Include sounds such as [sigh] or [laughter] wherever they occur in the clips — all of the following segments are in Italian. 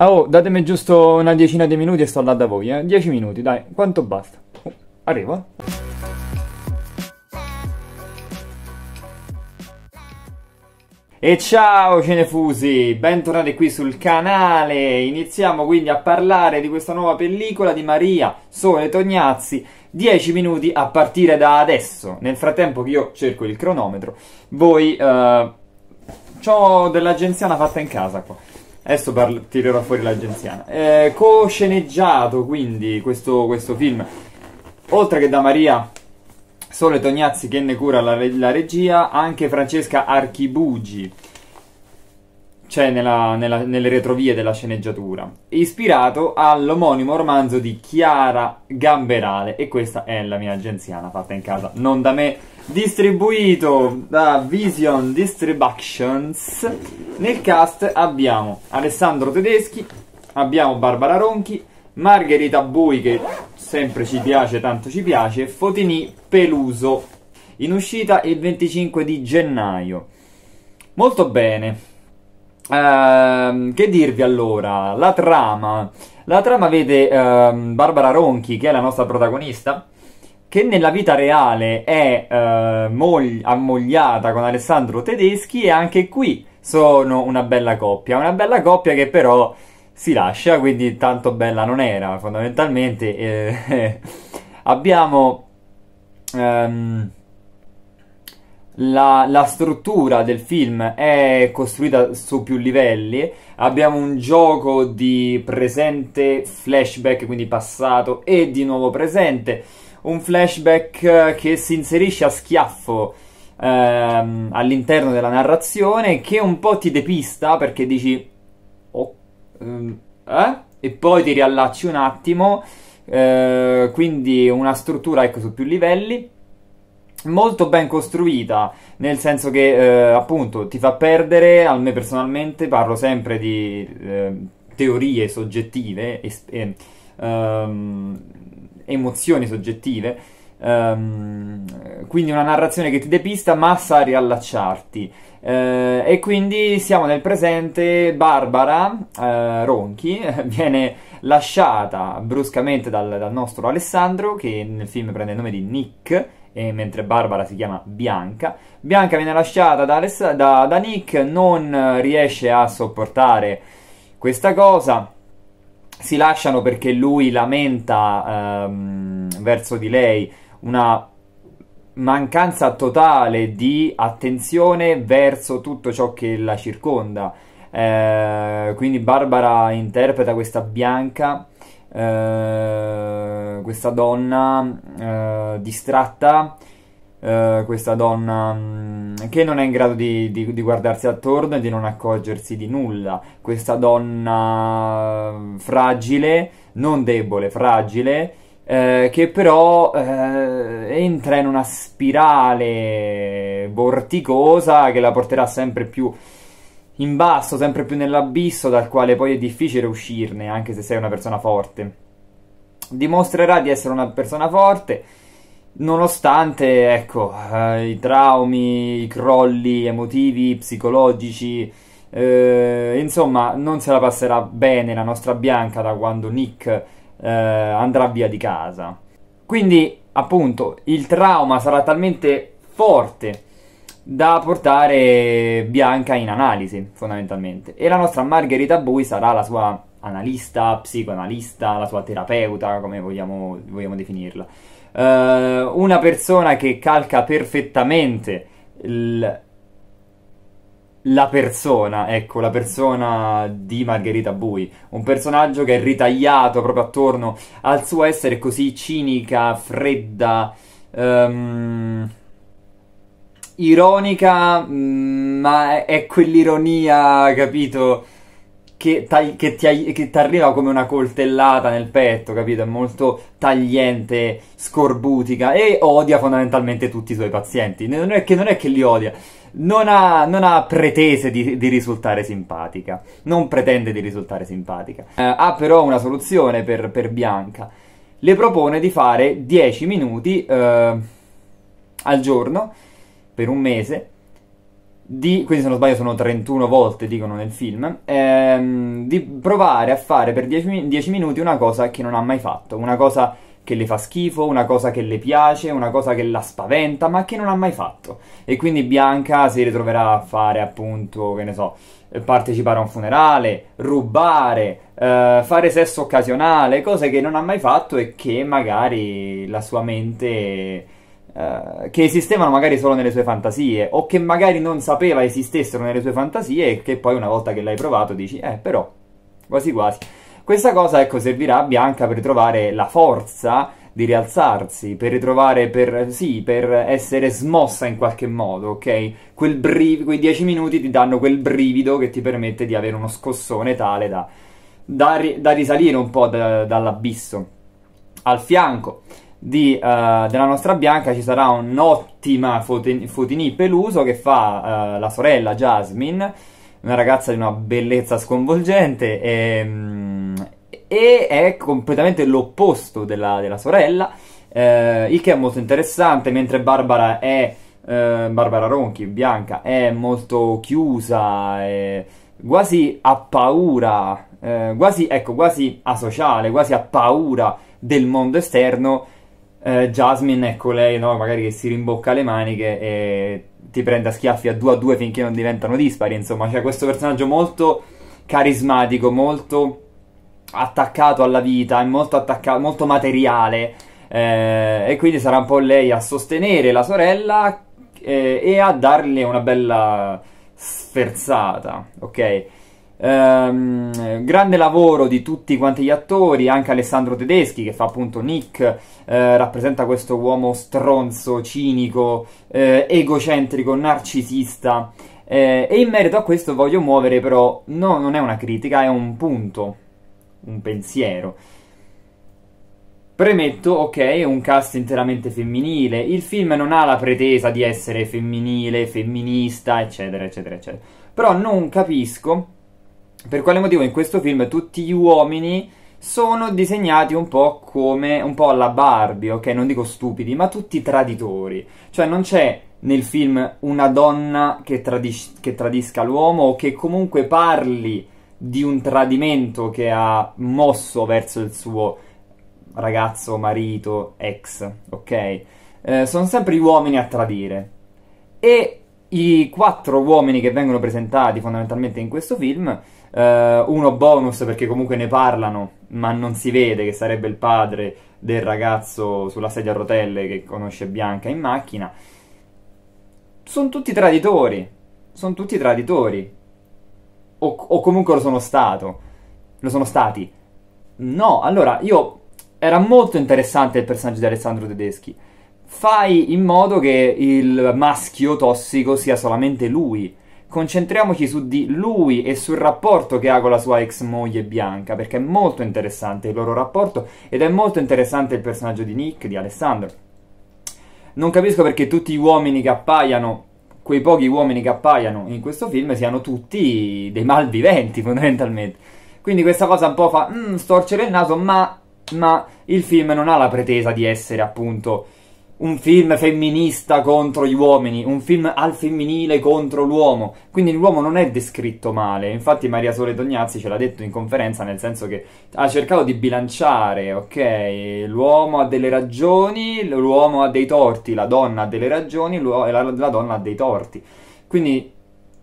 Ah, oh, datemi giusto una decina di minuti e sto là da voi, eh. Dieci minuti, dai, quanto basta. Oh, arrivo. E ciao Cenefusi, bentornati qui sul canale. Iniziamo quindi a parlare di questa nuova pellicola di Maria Sole Tognazzi. 10 minuti a partire da adesso. Nel frattempo che io cerco il cronometro, voi... Eh, ho dell'agenziana fatta in casa qua. Adesso parlo, tirerò fuori l'agenziana. Eh, co-sceneggiato quindi questo, questo, film. Oltre che da Maria Sole Tognazzi che ne cura la, la regia, anche Francesca Archibugi cioè nella, nella, nelle retrovie della sceneggiatura, ispirato all'omonimo romanzo di Chiara Gamberale e questa è la mia agenziana fatta in casa, non da me, distribuito da Vision Distributions. Nel cast abbiamo Alessandro Tedeschi, abbiamo Barbara Ronchi, Margherita Bui che sempre ci piace, tanto ci piace, e Fotini Peluso, in uscita il 25 di gennaio. Molto bene, Ehm, che dirvi allora? La trama. La trama vede uh, Barbara Ronchi, che è la nostra protagonista, che nella vita reale è uh, eh, mog- ammogliata con Alessandro Tedeschi e anche qui sono una bella coppia. Una bella coppia che però si lascia, quindi tanto bella non era, fondamentalmente. Eh, [laughs] abbiamo... Um, la, la, struttura del film è costruita su più livelli, abbiamo un gioco di presente, flashback, quindi passato e di nuovo presente, un flashback eh, che si inserisce a schiaffo ehm, all'interno della narrazione che un po' ti depista perché dici oh, ehm, eh? e poi ti riallacci un attimo, eh, quindi una struttura ecco su più livelli molto ben costruita, nel senso che eh, appunto ti fa perdere, a me personalmente parlo sempre di eh, teorie soggettive, es- eh, um, emozioni soggettive, um, quindi una narrazione che ti depista ma sa riallacciarti. Eh, e quindi siamo nel presente, Barbara eh, Ronchi [laughs] viene lasciata bruscamente dal, dal nostro Alessandro, che nel film prende il nome di Nick, mentre Barbara si chiama Bianca. Bianca viene lasciata da, Aless- da, da Nick, non riesce a sopportare questa cosa, si lasciano perché lui lamenta ehm, verso di lei una mancanza totale di attenzione verso tutto ciò che la circonda eh, quindi Barbara interpreta questa bianca, eh, questa donna eh, distratta, eh, questa donna mh, mm, che non è in grado di, di, di, guardarsi attorno e di non accorgersi di nulla, questa donna fragile, non debole, fragile. Eh, che però entra in una spirale vorticosa che la porterà sempre più in basso, sempre più nell'abisso dal quale poi è difficile uscirne, anche se sei una persona forte. Dimostrerà di essere una persona forte, nonostante ecco, eh, i traumi, i crolli emotivi, psicologici, eh, insomma, non se la passerà bene la nostra Bianca da quando Nick eh, andrà via di casa. Quindi, appunto, il trauma sarà talmente forte da portare Bianca in analisi, fondamentalmente. E la nostra Margherita Bui sarà la sua analista, psicoanalista, la sua terapeuta, come vogliamo, vogliamo definirla. Uh, una persona che calca perfettamente il, la persona, ecco, la persona di Margherita Bui, un personaggio che è ritagliato proprio attorno al suo essere così cinica, fredda, um, ironica, mm, ma è quell'ironia, capito? Che, tag- che ti arriva come una coltellata nel petto, capito? È molto tagliente, scorbutica e odia fondamentalmente tutti i suoi pazienti. Non è che, non è che li odia, non ha, non ha pretese di, di, risultare simpatica. Non pretende di risultare simpatica. Eh, ha però una soluzione per, per, Bianca. Le propone di fare 10 minuti eh, al giorno per un mese. Di, quindi se non sbaglio sono 31 volte, dicono nel film, ehm, di provare a fare per 10, 10 minuti una cosa che non ha mai fatto, una cosa che le fa schifo, una cosa che le piace, una cosa che la spaventa, ma che non ha mai fatto. E quindi Bianca si ritroverà a fare appunto, che ne so, partecipare a un funerale, rubare, eh, fare sesso occasionale, cose che non ha mai fatto e che magari la sua mente eh, che esistevano magari solo nelle sue fantasie o che magari non sapeva esistessero nelle sue fantasie e che poi una volta che l'hai provato dici eh però quasi quasi questa cosa ecco servirà a Bianca per trovare la forza di rialzarsi, per ritrovare, per, sì, per essere smossa in qualche modo, ok? Briv- quei dieci minuti ti danno quel brivido che ti permette di avere uno scossone tale da, da, ri- da risalire un po' da- dall'abisso. Al fianco di, uh, della nostra Bianca ci sarà un'ottima Fotini Peluso che fa uh, la sorella Jasmine, una ragazza di una bellezza sconvolgente e, um, e è completamente l'opposto della, della sorella, eh, il che è molto interessante, mentre Barbara è... Eh, Barbara Ronchi, Bianca, è molto chiusa, è quasi ha paura, eh, quasi, ecco, quasi asociale, quasi ha paura del mondo esterno, eh, Jasmine ecco lei, no? Magari che si rimbocca le maniche e ti prende a schiaffi a 2 a 2 finché non diventano dispari, insomma. C'è cioè, questo personaggio molto carismatico, molto attaccato alla vita, molto, attacca- molto materiale. Eh, e quindi sarà un po' lei a sostenere la sorella eh, e a darle una bella sferzata, ok? Um, grande lavoro di tutti quanti gli attori, anche Alessandro Tedeschi che fa appunto Nick, eh, rappresenta questo uomo stronzo, cinico, eh, egocentrico, narcisista. Eh, e in merito a questo voglio muovere però, no, non è una critica, è un punto, un pensiero. Premetto, ok, è un cast interamente femminile, il film non ha la pretesa di essere femminile, femminista, eccetera, eccetera, eccetera. Però non capisco per quale motivo in questo film tutti gli uomini sono disegnati un po' come un po' alla Barbie, ok? Non dico stupidi, ma tutti traditori. Cioè non c'è nel film una donna che, tradis- che tradisca l'uomo o che comunque parli di un tradimento che ha mosso verso il suo ragazzo, marito, ex, ok? Eh, sono sempre gli uomini a tradire. E i quattro uomini che vengono presentati fondamentalmente in questo film Uh, uno bonus perché comunque ne parlano, ma non si vede che sarebbe il padre del ragazzo sulla sedia a rotelle che conosce Bianca in macchina. Sono tutti traditori. Sono tutti traditori. O, o comunque lo sono stato. Lo sono stati. No, allora io. Era molto interessante il personaggio di Alessandro Tedeschi. Fai in modo che il maschio tossico sia solamente lui concentriamoci su di lui e sul rapporto che ha con la sua ex moglie Bianca, perché è molto interessante il loro rapporto ed è molto interessante il personaggio di Nick, di Alessandro. Non capisco perché tutti gli uomini che appaiano, quei pochi uomini che appaiano in questo film, siano tutti dei malviventi [laughs] fondamentalmente. Quindi questa cosa un po' fa mm, storcere il naso, ma, ma il film non ha la pretesa di essere appunto un film femminista contro gli uomini, un film al femminile contro l'uomo. Quindi l'uomo non è descritto male. Infatti Maria Sole Tognazzi ce l'ha detto in conferenza, nel senso che ha cercato di bilanciare, ok, l'uomo ha delle ragioni, l'uomo ha dei torti, la donna ha delle ragioni e la, la donna ha dei torti. Quindi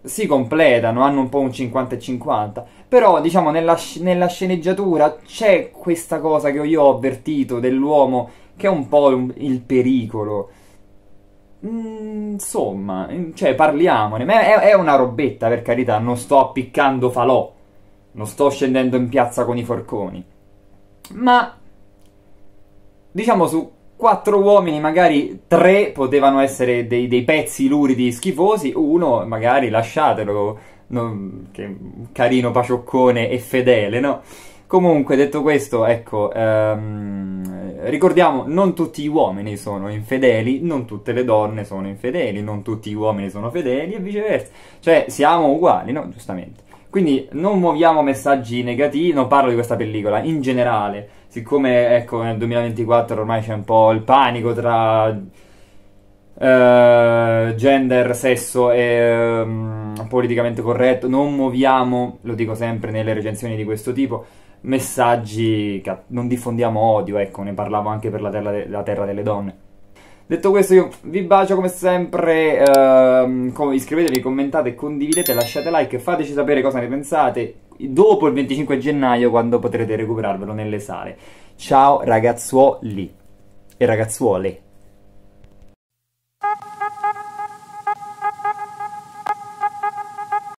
si completano, hanno un po' un 50 e 50, però diciamo nella, nella sceneggiatura c'è questa cosa che io ho avvertito dell'uomo che è un po' il pericolo. Mm, insomma, cioè parliamone, ma è, è una robetta per carità, non sto appiccando falò, non sto scendendo in piazza con i forconi. Ma diciamo su quattro uomini, magari tre potevano essere dei, dei pezzi luridi schifosi, uno magari lasciatelo non, che, carino, pacioccone e fedele, no? Comunque, detto questo, ecco, ehm, ricordiamo, non tutti gli uomini sono infedeli, non tutte le donne sono infedeli, non tutti gli uomini sono fedeli e viceversa. Cioè, siamo uguali, no? Giustamente. Quindi non muoviamo messaggi negativi, non parlo di questa pellicola, in generale, siccome ecco nel 2024 ormai c'è un po' il panico tra Uh, gender, sesso e um, politicamente corretto. Non muoviamo, lo dico sempre nelle recensioni di questo tipo, messaggi che non diffondiamo odio, ecco, ne parlavo anche per la terra, de la terra delle donne. Detto questo io vi bacio come sempre, uh, iscrivetevi, commentate, condividete, lasciate like, fateci sapere cosa ne pensate dopo il 25 gennaio quando potrete recuperarvelo nelle sale. Ciao ragazzuoli e ragazzuole.